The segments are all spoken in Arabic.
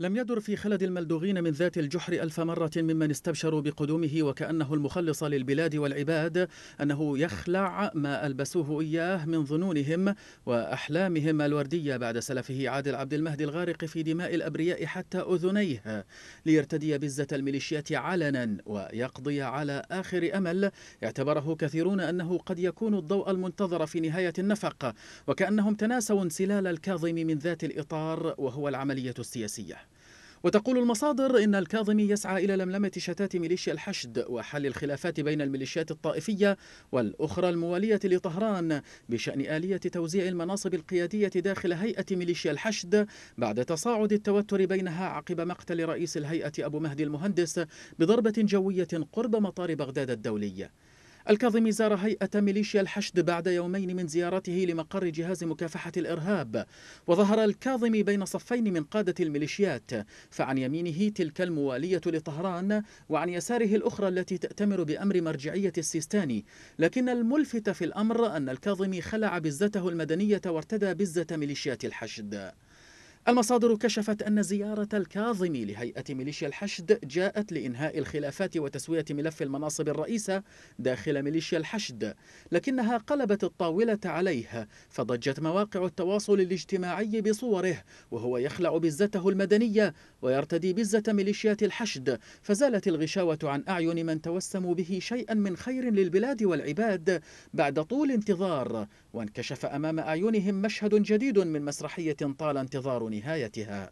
لم يدر في خلد الملدوغين من ذات الجحر ألف مرة ممن استبشروا بقدومه وكأنه المخلص للبلاد والعباد أنه يخلع ما ألبسوه إياه من ظنونهم وأحلامهم الوردية بعد سلفه عادل عبد المهدي الغارق في دماء الأبرياء حتى أذنيه ليرتدي بزة الميليشيات علنا ويقضي على آخر أمل اعتبره كثيرون أنه قد يكون الضوء المنتظر في نهاية النفق وكأنهم تناسوا انسلال الكاظم من ذات الإطار وهو العملية السياسية وتقول المصادر إن الكاظمي يسعى إلى لملمة شتات ميليشيا الحشد وحل الخلافات بين الميليشيات الطائفية والأخرى الموالية لطهران بشأن آلية توزيع المناصب القيادية داخل هيئة ميليشيا الحشد بعد تصاعد التوتر بينها عقب مقتل رئيس الهيئة أبو مهدي المهندس بضربة جوية قرب مطار بغداد الدولي الكاظمي زار هيئة ميليشيا الحشد بعد يومين من زيارته لمقر جهاز مكافحة الإرهاب وظهر الكاظمي بين صفين من قادة الميليشيات فعن يمينه تلك الموالية لطهران وعن يساره الأخرى التي تأتمر بأمر مرجعية السيستاني لكن الملفت في الأمر أن الكاظمي خلع بزته المدنية وارتدى بزة ميليشيات الحشد المصادر كشفت أن زيارة الكاظمي لهيئة ميليشيا الحشد جاءت لإنهاء الخلافات وتسوية ملف المناصب الرئيسة داخل ميليشيا الحشد لكنها قلبت الطاولة عليه فضجت مواقع التواصل الاجتماعي بصوره وهو يخلع بزته المدنية ويرتدي بزة ميليشيات الحشد فزالت الغشاوة عن أعين من توسموا به شيئا من خير للبلاد والعباد بعد طول انتظار وانكشف أمام أعينهم مشهد جديد من مسرحية طال انتظار نهايتها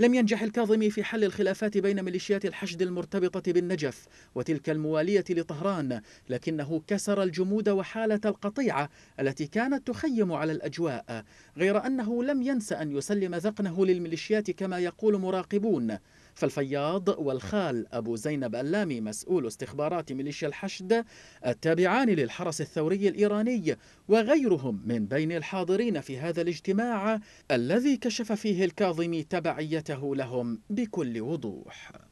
لم ينجح الكاظمي في حل الخلافات بين ميليشيات الحشد المرتبطة بالنجف وتلك الموالية لطهران لكنه كسر الجمود وحالة القطيعة التي كانت تخيم على الأجواء غير أنه لم ينس أن يسلم ذقنه للميليشيات كما يقول مراقبون فالفياض والخال أبو زينب اللامي مسؤول استخبارات ميليشيا الحشد التابعان للحرس الثوري الإيراني وغيرهم من بين الحاضرين في هذا الاجتماع الذي كشف فيه الكاظمي تبعيته لهم بكل وضوح